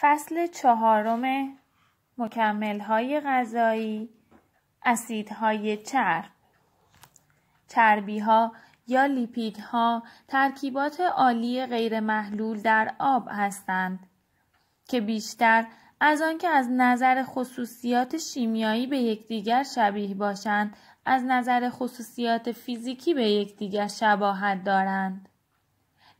فصل چهارم های غذایی اسیدهای چرب ها یا لیپیدها ترکیبات عالی غیر محلول در آب هستند که بیشتر از آنکه از نظر خصوصیات شیمیایی به یکدیگر شبیه باشند از نظر خصوصیات فیزیکی به یکدیگر شباهت دارند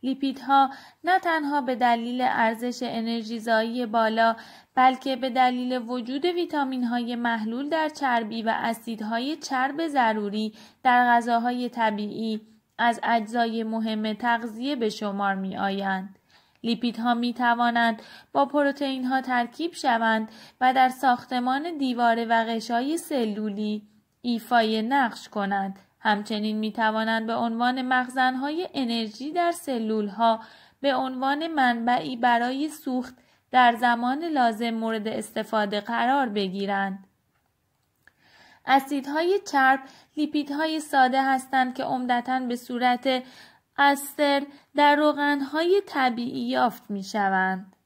لیپیدها نه تنها به دلیل ارزش انرژیزایی بالا بلکه به دلیل وجود ویتامین های محلول در چربی و اسیدهای چرب ضروری در غذاهای طبیعی از اجزای مهم تغذیه به شمار می آیند. لیپیدها می توانند با پروتئین ها ترکیب شوند و در ساختمان دیواره و غشای سلولی ایفای نقش کنند همچنین می توانند به عنوان مخزنهای انرژی در ها به عنوان منبعی برای سوخت در زمان لازم مورد استفاده قرار بگیرند. اسیدهای چرب لیپیدهای ساده هستند که عمدتا به صورت استر در روغنهای طبیعی یافت می شوند.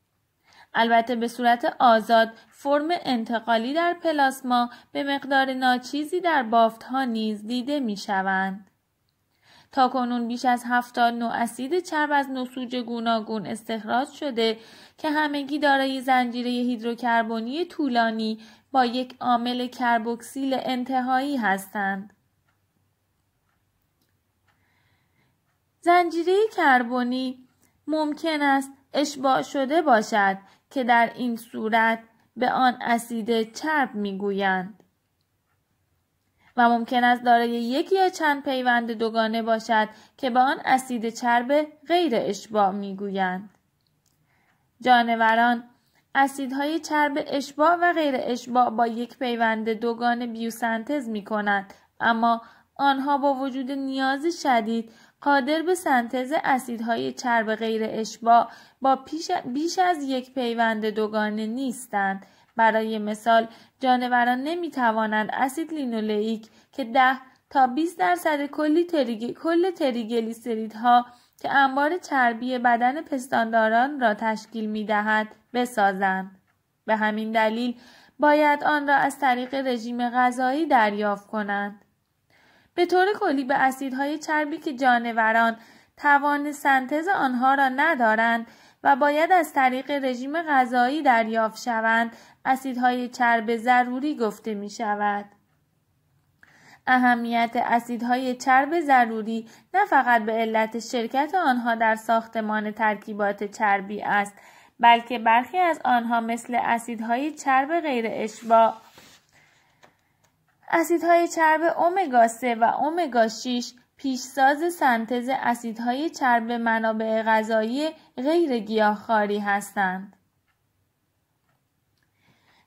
البته به صورت آزاد فرم انتقالی در پلاسما به مقدار ناچیزی در بافت ها نیز دیده می شوند. تا کنون بیش از هفتاد نوع اسید چرب از نسوج گوناگون استخراج شده که همگی دارای زنجیره هیدروکربنی طولانی با یک عامل کربوکسیل انتهایی هستند. زنجیره کربنی ممکن است اشباع شده باشد که در این صورت به آن اسید چرب میگویند و ممکن است دارای یک یا چند پیوند دوگانه باشد که به آن اسید چرب غیر اشباع میگویند جانوران اسیدهای چرب اشباع و غیر اشباع با یک پیوند دوگانه بیوسنتز می کنند اما آنها با وجود نیاز شدید قادر به سنتز اسیدهای چرب غیر اشباع با پیش بیش از یک پیوند دوگانه نیستند برای مثال جانوران نمی توانند اسید لینولئیک که 10 تا 20 درصد کلی تریگ... کل تریگلیسیریدها که انبار چربی بدن پستانداران را تشکیل می دهد بسازند به همین دلیل باید آن را از طریق رژیم غذایی دریافت کنند به طور کلی به اسیدهای چربی که جانوران توان سنتز آنها را ندارند و باید از طریق رژیم غذایی دریافت شوند اسیدهای چرب ضروری گفته می شود. اهمیت اسیدهای چرب ضروری نه فقط به علت شرکت آنها در ساختمان ترکیبات چربی است بلکه برخی از آنها مثل اسیدهای چرب غیر اشباع اسیدهای چرب اومگا 3 و اومگا 6 پیشساز سنتز اسیدهای چرب منابع غذایی غیر گیاهخواری هستند.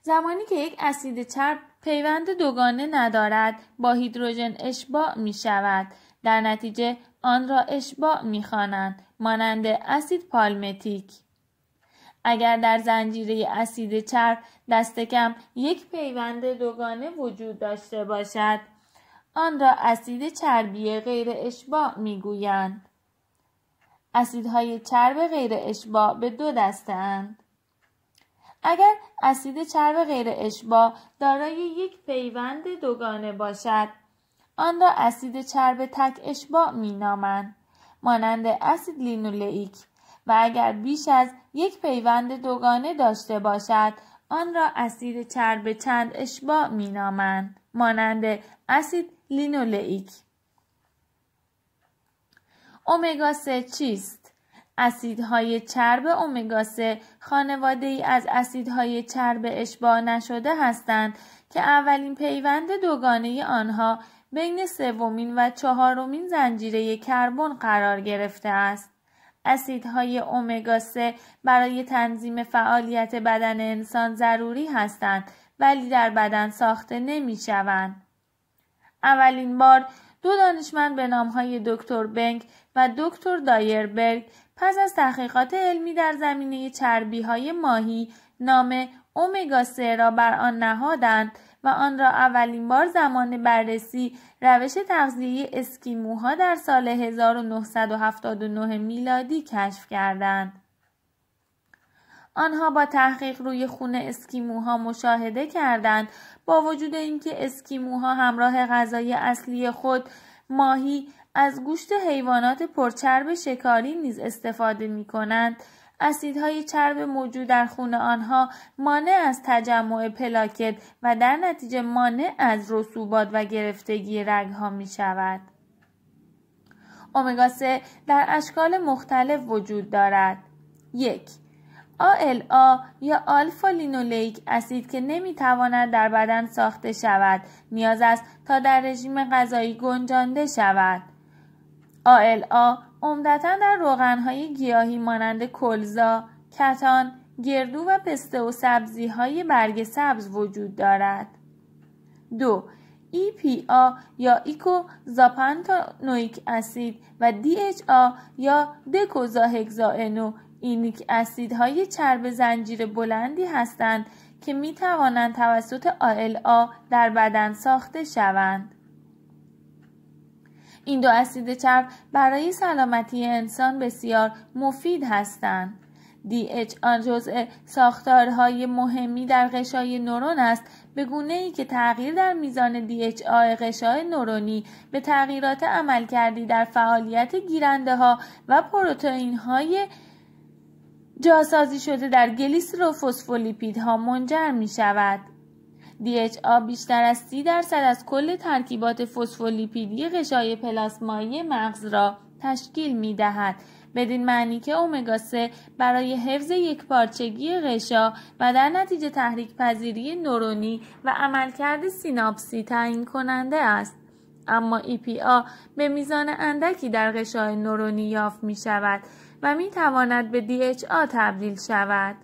زمانی که یک اسید چرب پیوند دوگانه ندارد با هیدروژن اشباع می شود در نتیجه آن را اشباع می خوانند مانند اسید پالمتیک اگر در زنجیره اسید چرب دست کم یک پیوند دوگانه وجود داشته باشد آن را اسید چربی غیر اشباع میگویند اسیدهای چرب غیر اشباع به دو اند. اگر اسید چرب غیر اشباع دارای یک پیوند دوگانه باشد آن را اسید چرب تک اشباع مینامند مانند اسید لینولئیک و اگر بیش از یک پیوند دوگانه داشته باشد آن را اسید چرب چند اشباع مینامند مانند اسید لینولئیک اومگا 3 چیست اسیدهای چرب اومگا 3 خانواده ای از اسیدهای چرب اشباع نشده هستند که اولین پیوند دوگانه آنها بین سومین و چهارمین زنجیره کربن قرار گرفته است اسیدهای اومگا 3 برای تنظیم فعالیت بدن انسان ضروری هستند ولی در بدن ساخته نمی شوند. اولین بار دو دانشمند به نامهای دکتر بنگ و دکتر دایربرگ پس از تحقیقات علمی در زمینه چربی های ماهی نام اومگا 3 را بر آن نهادند و آن را اولین بار زمان بررسی روش تغذیه اسکیموها در سال 1979 میلادی کشف کردند. آنها با تحقیق روی خون اسکیموها مشاهده کردند با وجود اینکه اسکیموها همراه غذای اصلی خود ماهی از گوشت حیوانات پرچرب شکاری نیز استفاده می کنند اسیدهای چرب موجود در خون آنها مانع از تجمع پلاکت و در نتیجه مانع از رسوبات و گرفتگی رگها می شود. امگا 3 در اشکال مختلف وجود دارد. یک ALA یا آلفا لینولیک اسید که نمیتواند در بدن ساخته شود نیاز است تا در رژیم غذایی گنجانده شود آ عمدتا در روغنهای گیاهی مانند کلزا، کتان، گردو و پسته و سبزی های برگ سبز وجود دارد. دو EPA یا ایکو زاپانتانویک اسید و DHA یا دکوزاهگزائنو اینیک های چرب زنجیره بلندی هستند که می توانند توسط آ در بدن ساخته شوند. این دو اسید چرب برای سلامتی انسان بسیار مفید هستند. DH آن جزء ساختارهای مهمی در غشای نورون است به گونه ای که تغییر در میزان DHA غشای نورونی به تغییرات عملکردی در فعالیت گیرنده ها و پروتئین های جاسازی شده در ها منجر می شود. DHA بیشتر از 30 درصد از کل ترکیبات فسفولیپیدی غشای پلاسمایی مغز را تشکیل می دهد. بدین معنی که اومگا 3 برای حفظ یک پارچگی غشا و در نتیجه تحریک پذیری نورونی و عملکرد سیناپسی تعیین کننده است. اما EPA به میزان اندکی در غشای نورونی یافت می شود و می تواند به DHA تبدیل شود.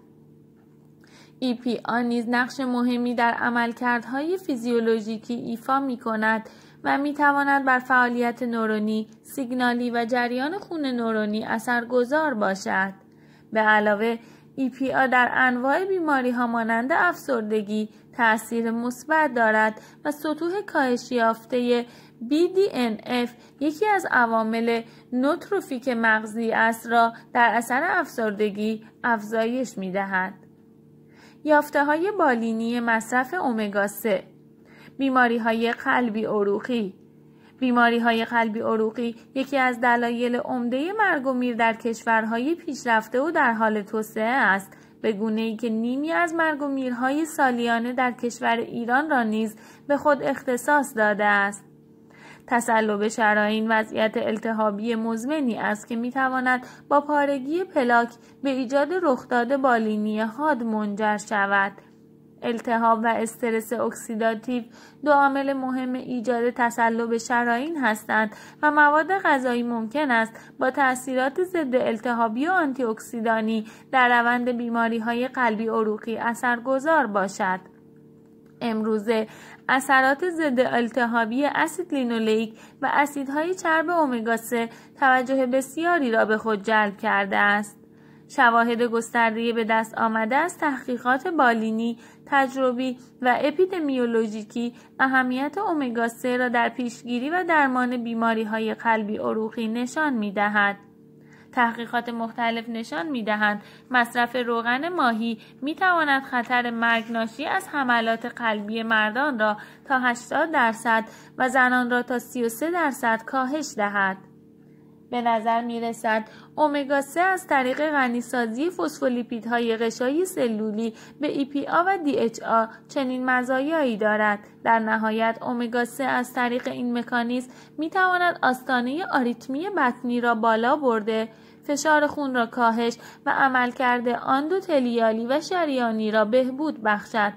EPR نیز نقش مهمی در عملکردهای فیزیولوژیکی ایفا می کند و می تواند بر فعالیت نورونی، سیگنالی و جریان خون نورونی گذار باشد. به علاوه آ در انواع بیماری ها مانند افسردگی تاثیر مثبت دارد و سطوح کاهش یافته BDNF یکی از عوامل نوتروفیک مغزی است را در اثر افسردگی افزایش می دهد. یافته های بالینی مصرف اومگا 3 بیماری های قلبی عروقی بیماری های قلبی عروقی یکی از دلایل عمده مرگ و میر در کشورهای پیشرفته و در حال توسعه است به گونه ای که نیمی از مرگ و میرهای سالیانه در کشور ایران را نیز به خود اختصاص داده است تصلب شراین وضعیت التهابی مزمنی است که میتواند با پارگی پلاک به ایجاد رخداد بالینی حاد منجر شود التهاب و استرس اکسیداتیو دو عامل مهم ایجاد تسلب شراین هستند و مواد غذایی ممکن است با تاثیرات ضد التهابی و آنتی اکسیدانی در روند بیماری های قلبی عروقی اثرگذار باشد. امروزه اثرات ضد التهابی اسید لینولیک و اسیدهای چرب امگا 3 توجه بسیاری را به خود جلب کرده است. شواهد گسترده به دست آمده از تحقیقات بالینی، تجربی و اپیدمیولوژیکی اهمیت امگا 3 را در پیشگیری و درمان بیماری های قلبی عروقی نشان می دهد. تحقیقات مختلف نشان می دهند مصرف روغن ماهی می تواند خطر مرگ ناشی از حملات قلبی مردان را تا 80 درصد و زنان را تا 33 درصد کاهش دهد. به نظر می رسد اومگا 3 از طریق غنیسازی فسفولیپیدهای غشایی سلولی به EPA و DHA چنین مزایایی دارد. در نهایت اومگا 3 از طریق این مکانیزم می تواند آستانه آریتمی بطنی را بالا برده فشار خون را کاهش و عملکرد تلیالی و شریانی را بهبود بخشد.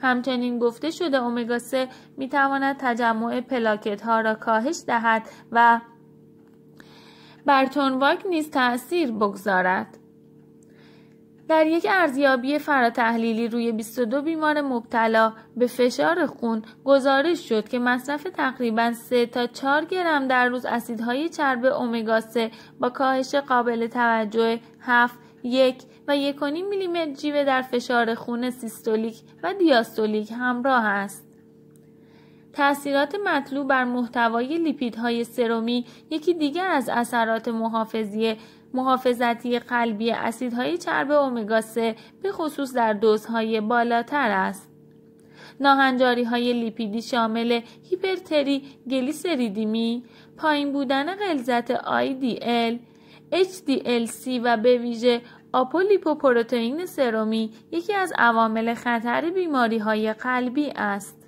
همچنین گفته شده اومگا 3 می تواند تجمع پلاکت ها را کاهش دهد و بر تنواک نیز تاثیر بگذارد در یک ارزیابی فراتحلیلی روی 22 بیمار مبتلا به فشار خون گزارش شد که مصرف تقریبا 3 تا 4 گرم در روز اسیدهای چرب امگا 3 با کاهش قابل توجه 7 1 و میلی میلیمتر جیوه در فشار خون سیستولیک و دیاستولیک همراه است. تأثیرات مطلوب بر محتوای لیپیدهای سرومی یکی دیگر از اثرات محافظی محافظتی قلبی اسیدهای چرب اومگا 3 به خصوص در دوزهای بالاتر است. ناهنجاری های لیپیدی شامل هیپرتری گلیسریدیمی، پایین بودن غلظت IDL، HDLC و به ویژه آپولیپوپروتئین سرومی یکی از عوامل خطر بیماری های قلبی است.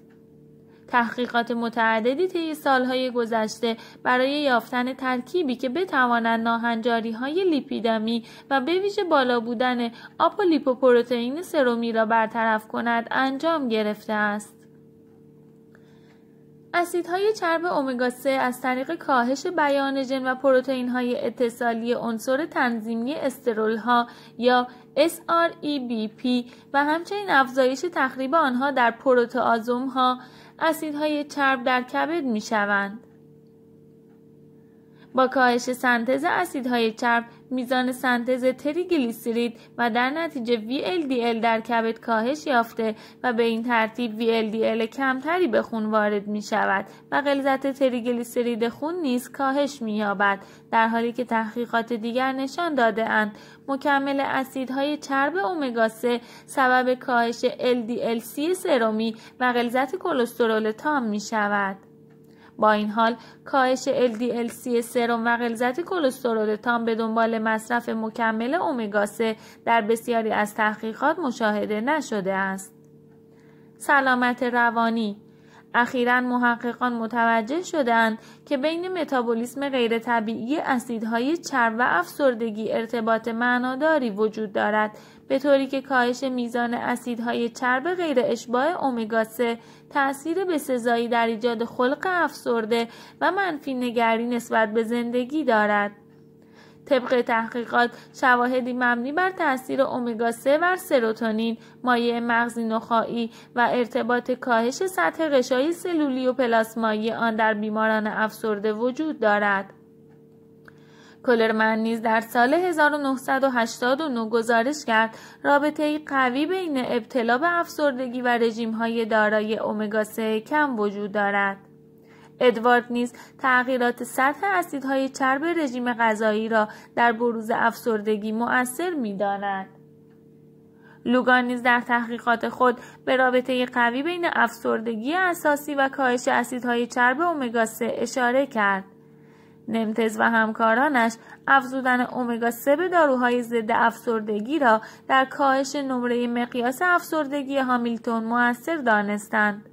تحقیقات متعددی طی سالهای گذشته برای یافتن ترکیبی که بتوانند ناهنجاری های لیپیدمی و به ویژه بالا بودن آپولیپوپروتئین سرومی را برطرف کند انجام گرفته است. اسیدهای چرب امگا 3 از طریق کاهش بیان ژن و پروتئین های اتصالی عنصر تنظیمی استرول ها یا SREBP و همچنین افزایش تخریب آنها در پروتئازوم ها اسیدهای چرب در کبد می شوند. با کاهش سنتز اسیدهای چرب میزان سنتز تریگلیسیرید و در نتیجه VLDL در کبد کاهش یافته و به این ترتیب VLDL کمتری به خون وارد می شود و غلظت تریگلیسیرید خون نیز کاهش می یابد در حالی که تحقیقات دیگر نشان داده اند مکمل اسیدهای چرب اومگا 3 سبب کاهش LDL c سرومی و غلظت کلسترول تام می شود. با این حال کاهش LDLC سرم و غلظت کلسترول تام به دنبال مصرف مکمل اومگا 3 در بسیاری از تحقیقات مشاهده نشده است. سلامت روانی اخیرا محققان متوجه شدند که بین متابولیسم غیرطبیعی اسیدهای چرب و افسردگی ارتباط معناداری وجود دارد به طوری که کاهش میزان اسیدهای چرب غیر اشباع امگا 3 تاثیر به سزایی در ایجاد خلق افسرده و منفی نگری نسبت به زندگی دارد. طبق تحقیقات شواهدی مبنی بر تاثیر امگا 3 بر سروتونین مایع مغزی نخایی و ارتباط کاهش سطح غشای سلولی و پلاسمایی آن در بیماران افسرده وجود دارد کلرمن نیز در سال 1989 گزارش کرد رابطه قوی بین ابتلا به افسردگی و های دارای امگا 3 کم وجود دارد. ادوارد نیز تغییرات سطح اسیدهای چرب رژیم غذایی را در بروز افسردگی مؤثر می‌داند. لوگان نیز در تحقیقات خود به رابطه قوی بین افسردگی اساسی و کاهش اسیدهای چرب امگا 3 اشاره کرد. نمتز و همکارانش افزودن اومگا 3 به داروهای ضد افسردگی را در کاهش نمره مقیاس افسردگی هامیلتون موثر دانستند.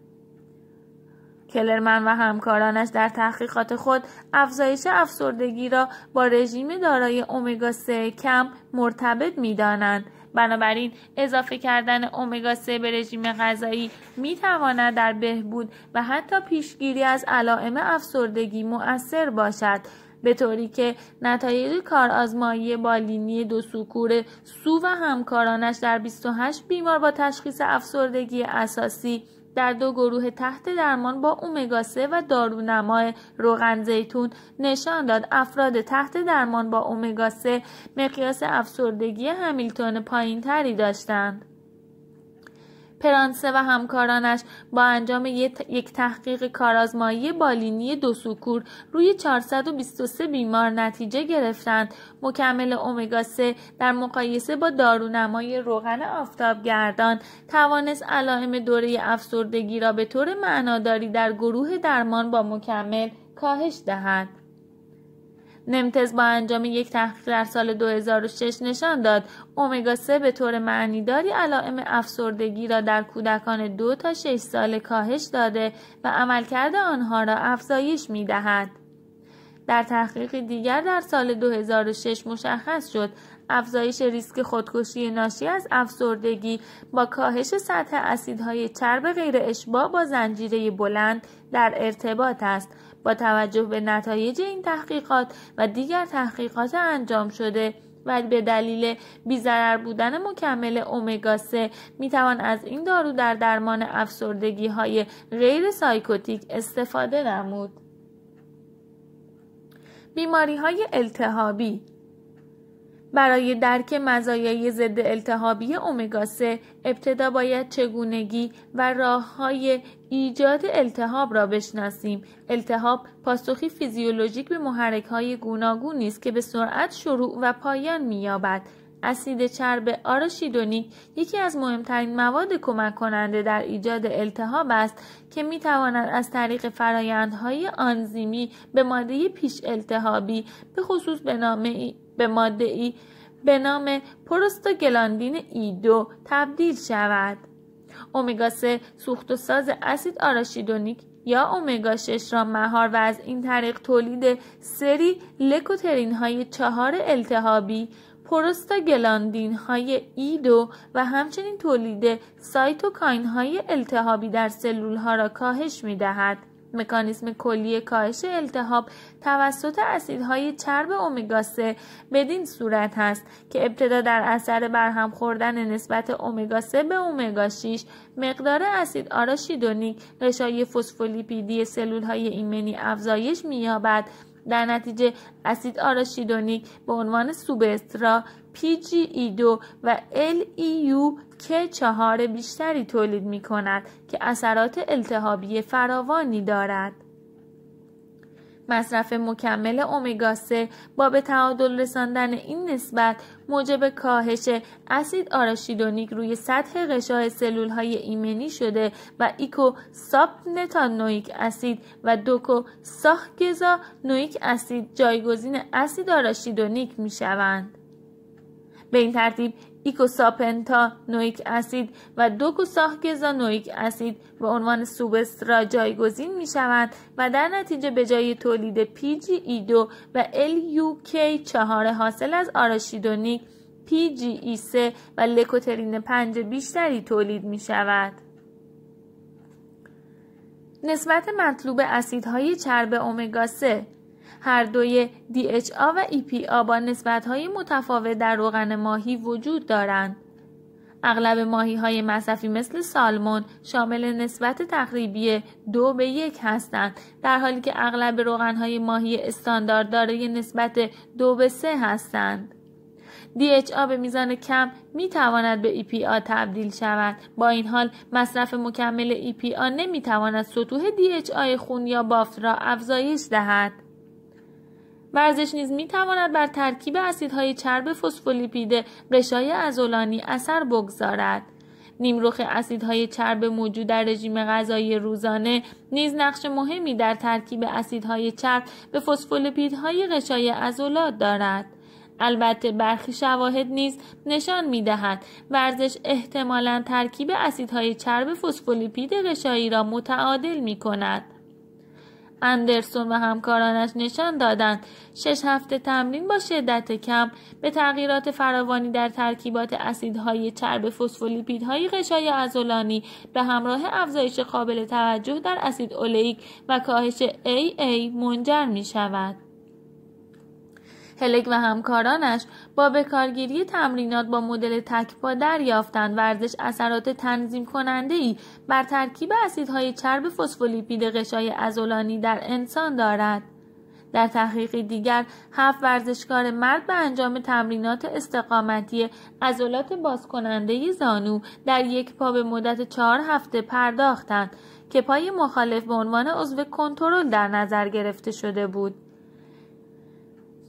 کلرمن و همکارانش در تحقیقات خود افزایش افسردگی را با رژیم دارای اومگا 3 کم مرتبط می بنابراین اضافه کردن امگا 3 به رژیم غذایی می تواند در بهبود و حتی پیشگیری از علائم افسردگی مؤثر باشد به طوری که نتایج کارآزمایی بالینی دو سوکور سو و همکارانش در 28 بیمار با تشخیص افسردگی اساسی در دو گروه تحت درمان با اومگا 3 و دارونما روغن زیتون نشان داد افراد تحت درمان با اومگا 3 مقیاس افسردگی همیلتون پایینتری داشتند. پرانسه و همکارانش با انجام یک تحقیق کارآزمایی بالینی دو سکور روی 423 بیمار نتیجه گرفتند مکمل امگا 3 در مقایسه با دارونمای روغن آفتابگردان توانست علائم دوره افسردگی را به طور معناداری در گروه درمان با مکمل کاهش دهد نمتز با انجام یک تحقیق در سال 2006 نشان داد اومگا 3 به طور معنیداری علائم افسردگی را در کودکان دو تا 6 سال کاهش داده و عملکرد آنها را افزایش می دهد. در تحقیق دیگر در سال 2006 مشخص شد افزایش ریسک خودکشی ناشی از افسردگی با کاهش سطح اسیدهای چرب غیر اشباع با زنجیره بلند در ارتباط است با توجه به نتایج این تحقیقات و دیگر تحقیقات انجام شده و به دلیل بیزرر بودن مکمل اومگا 3 توان از این دارو در درمان افسردگی های غیر سایکوتیک استفاده نمود. بیماری های التهابی برای درک مزایای ضد التهابی امگا 3 ابتدا باید چگونگی و راه های ایجاد التهاب را بشناسیم التهاب پاسخی فیزیولوژیک به محرک های گوناگونی است که به سرعت شروع و پایان مییابد اسید چرب آراشیدونیک یکی از مهمترین مواد کمک کننده در ایجاد التهاب است که می از طریق فرایندهای آنزیمی به ماده پیش التهابی به خصوص به نام به ماده ای به نام ای ایدو تبدیل شود اومگا 3 سوخت و ساز اسید آراشیدونیک یا اومگا 6 را مهار و از این طریق تولید سری لکوترین های چهار التهابی پروستاگلاندین های ایدو و همچنین تولید سایتوکاین های التهابی در سلول ها را کاهش می دهد. مکانیسم کلی کاهش التهاب توسط اسیدهای چرب امگا 3 بدین صورت است که ابتدا در اثر برهم خوردن نسبت امگا 3 به امگا 6 مقدار اسید آراشیدونیک رشای غشای فسفولیپیدی سلولهای ایمنی افزایش مییابد در نتیجه اسید آراشیدونیک به عنوان سوبسترا ای 2 و که چهار بیشتری تولید می کند که اثرات التهابی فراوانی دارد. مصرف مکمل امگا 3 با به تعادل رساندن این نسبت موجب کاهش اسید آراشیدونیک روی سطح غشاء سلول های ایمنی شده و ایکو نتانویک اسید و دوکو گزا نویک اسید جایگزین اسید آراشیدونیک می شوند. به این ترتیب نویک اسید و نویک اسید به عنوان سوبسترا جایگزین می شود و در نتیجه به جای تولید ای 2 و کی چهار حاصل از آراشیدونیک ای 3 و لکوترین پنج بیشتری تولید می شود. نسبت مطلوب اسیدهای چرب اومگا 3 هر دوی DHA و EPA با نسبتهای متفاوت در روغن ماهی وجود دارند. اغلب ماهی های مصرفی مثل سالمون شامل نسبت تقریبی دو به یک هستند در حالی که اغلب روغن های ماهی استاندارد دارای نسبت دو به سه هستند. DHA به میزان کم می تواند به EPA تبدیل شود با این حال مصرف مکمل EPA نمی تواند سطوح DHA خون یا بافت را افزایش دهد ورزش نیز می تواند بر ترکیب اسیدهای چرب فسفولیپید قشای ازولانی اثر بگذارد. نیمروخ اسیدهای چرب موجود در رژیم غذایی روزانه نیز نقش مهمی در ترکیب اسیدهای چرب به فسفولیپیدهای قشای عضلات دارد. البته برخی شواهد نیز نشان دهد ورزش احتمالا ترکیب اسیدهای چرب فسفولیپید غشایی را متعادل می کند. اندرسون و همکارانش نشان دادند شش هفته تمرین با شدت کم به تغییرات فراوانی در ترکیبات اسیدهای چرب فسفولیپیدهای غشای ازولانی به همراه افزایش قابل توجه در اسید اولیک و کاهش AA منجر می شود. هلگ و همکارانش با بکارگیری تمرینات با مدل تکپا دریافتند ورزش اثرات تنظیم کننده ای بر ترکیب اسیدهای چرب فسفولیپید غشای ازولانی در انسان دارد. در تحقیق دیگر هفت ورزشکار مرد به انجام تمرینات استقامتی عضلات بازکننده زانو در یک پا به مدت چهار هفته پرداختند که پای مخالف به عنوان عضو کنترل در نظر گرفته شده بود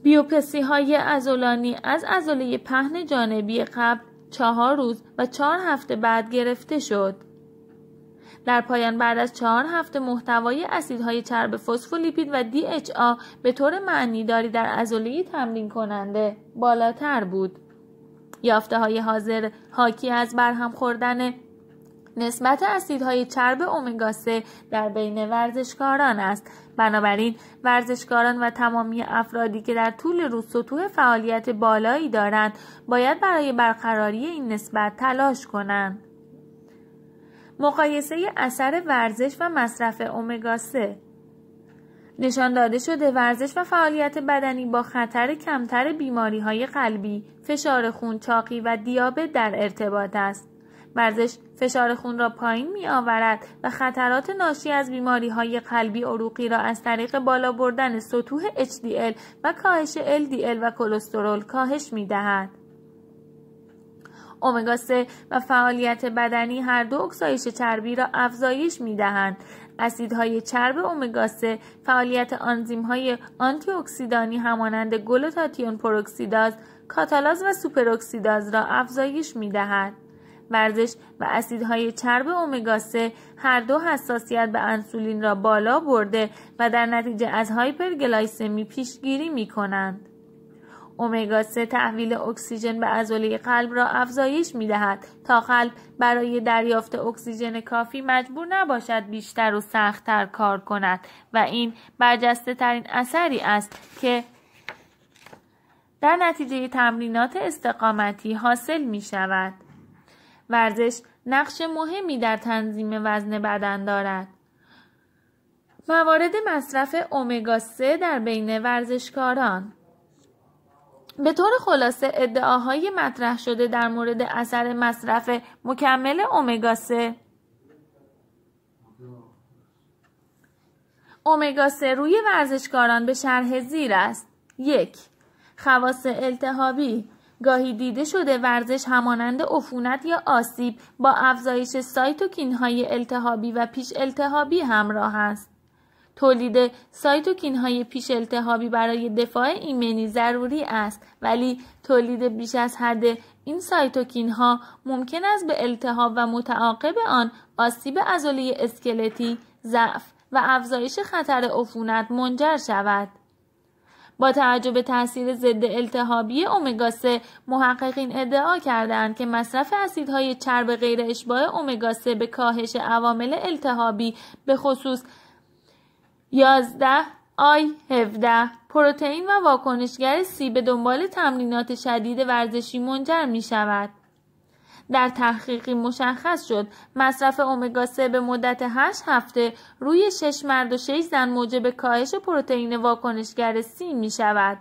بیوپسی های ازولانی از ازوله پهن جانبی قبل چهار روز و چهار هفته بعد گرفته شد. در پایان بعد از چهار هفته محتوای اسیدهای چرب فسفولیپید و آ به طور معنیداری در عزله تمرین کننده بالاتر بود. یافته های حاضر حاکی از برهم خوردن نسبت اسیدهای چرب اومگا 3 در بین ورزشکاران است بنابراین ورزشکاران و تمامی افرادی که در طول روز سطوح فعالیت بالایی دارند باید برای برقراری این نسبت تلاش کنند مقایسه اثر ورزش و مصرف امگا 3 نشان داده شده ورزش و فعالیت بدنی با خطر کمتر بیماری های قلبی، فشار خون، چاقی و دیابت در ارتباط است. ورزش فشار خون را پایین می آورد و خطرات ناشی از بیماری های قلبی عروقی را از طریق بالا بردن سطوح HDL و کاهش LDL و کلسترول کاهش می دهد. اومگا 3 و فعالیت بدنی هر دو اکسایش چربی را افزایش می دهند. اسیدهای چرب اومگا 3 فعالیت های آنتی اکسیدانی همانند گلوتاتیون پروکسیداز، کاتالاز و سوپراکسیداز را افزایش می دهند. ورزش و اسیدهای چرب اومگا 3 هر دو حساسیت به انسولین را بالا برده و در نتیجه از هایپرگلایسمی پیشگیری می کنند. اومگا 3 تحویل اکسیژن به عضله قلب را افزایش می دهد تا قلب برای دریافت اکسیژن کافی مجبور نباشد بیشتر و سختتر کار کند و این برجسته ترین اثری است که در نتیجه تمرینات استقامتی حاصل می شود. ورزش نقش مهمی در تنظیم وزن بدن دارد. موارد مصرف اومگا 3 در بین ورزشکاران به طور خلاصه ادعاهای مطرح شده در مورد اثر مصرف مکمل اومگا 3 اومگا 3 روی ورزشکاران به شرح زیر است 1. خواص التهابی گاهی دیده شده ورزش همانند عفونت یا آسیب با افزایش سایتوکین های التهابی و پیش التهابی همراه است. تولید سایتوکین های پیش التهابی برای دفاع ایمنی ضروری است ولی تولید بیش از حد این سایتوکین ها ممکن است به التهاب و متعاقب آن آسیب عضله اسکلتی، ضعف و افزایش خطر عفونت منجر شود. با توجه به تاثیر ضد التهابی امگا 3 محققین ادعا کردند که مصرف اسیدهای چرب غیر اشباع امگا 3 به کاهش عوامل التهابی به خصوص 11 آی 17 پروتئین و واکنشگر سی به دنبال تمرینات شدید ورزشی منجر می شود. در تحقیقی مشخص شد مصرف امگا 3 به مدت 8 هفته روی 6 مرد و 6 زن موجب کاهش پروتئین واکنشگر سی می شود.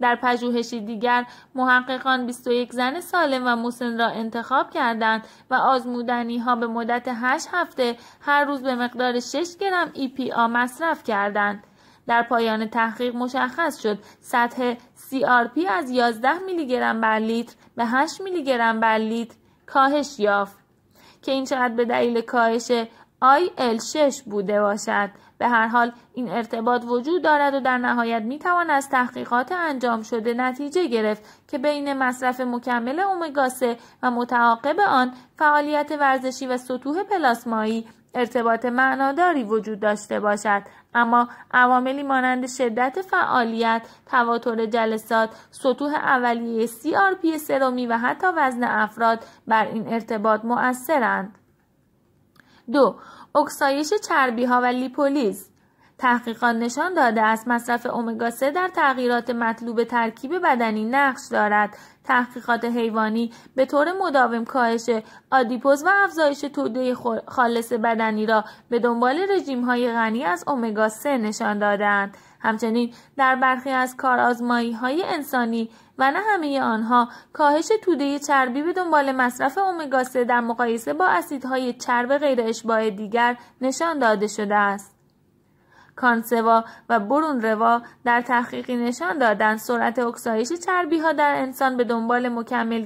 در پژوهشی دیگر محققان 21 زن سالم و مسن را انتخاب کردند و آزمودنی ها به مدت 8 هفته هر روز به مقدار 6 گرم ای e پی مصرف کردند. در پایان تحقیق مشخص شد سطح CRP از 11 میلی گرم بر لیتر به 8 میلی گرم بر لیتر کاهش یافت که این شاید به دلیل کاهش IL6 بوده باشد به هر حال این ارتباط وجود دارد و در نهایت می توان از تحقیقات انجام شده نتیجه گرفت که بین مصرف مکمل اومگا 3 و متعاقب آن فعالیت ورزشی و سطوح پلاسمایی ارتباط معناداری وجود داشته باشد اما عواملی مانند شدت فعالیت، تواتر جلسات، سطوح اولیه CRP سرومی و حتی وزن افراد بر این ارتباط مؤثرند. دو، اکسایش چربی ها و لیپولیز تحقیقات نشان داده است مصرف امگا 3 در تغییرات مطلوب ترکیب بدنی نقش دارد تحقیقات حیوانی به طور مداوم کاهش آدیپوز و افزایش توده خالص بدنی را به دنبال رژیم های غنی از اومگا 3 نشان دادند. همچنین در برخی از کارآزمایی های انسانی و نه همه آنها کاهش توده چربی به دنبال مصرف اومگا 3 در مقایسه با اسیدهای چرب غیر اشباه دیگر نشان داده شده است. کانسوا و روا در تحقیقی نشان دادند سرعت اکسایش چربی ها در انسان به دنبال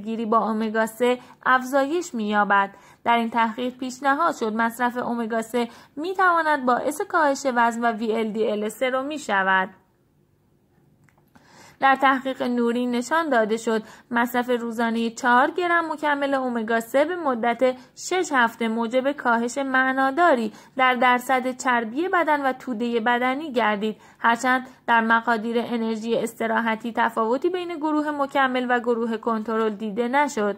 گیری با امگا 3 افزایش مییابد در این تحقیق پیشنهاد شد مصرف امگا 3 میتواند باعث کاهش وزن و VLDL می شود در تحقیق نوری نشان داده شد مصرف روزانه 4 گرم مکمل اومگا 3 به مدت 6 هفته موجب کاهش معناداری در درصد چربی بدن و توده بدنی گردید هرچند در مقادیر انرژی استراحتی تفاوتی بین گروه مکمل و گروه کنترل دیده نشد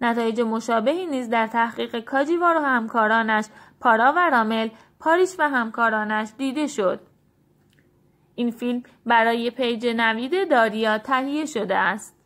نتایج مشابهی نیز در تحقیق کاجیوار و همکارانش پارا و رامل پاریش و همکارانش دیده شد این فیلم برای پیج نوید داریا تهیه شده است.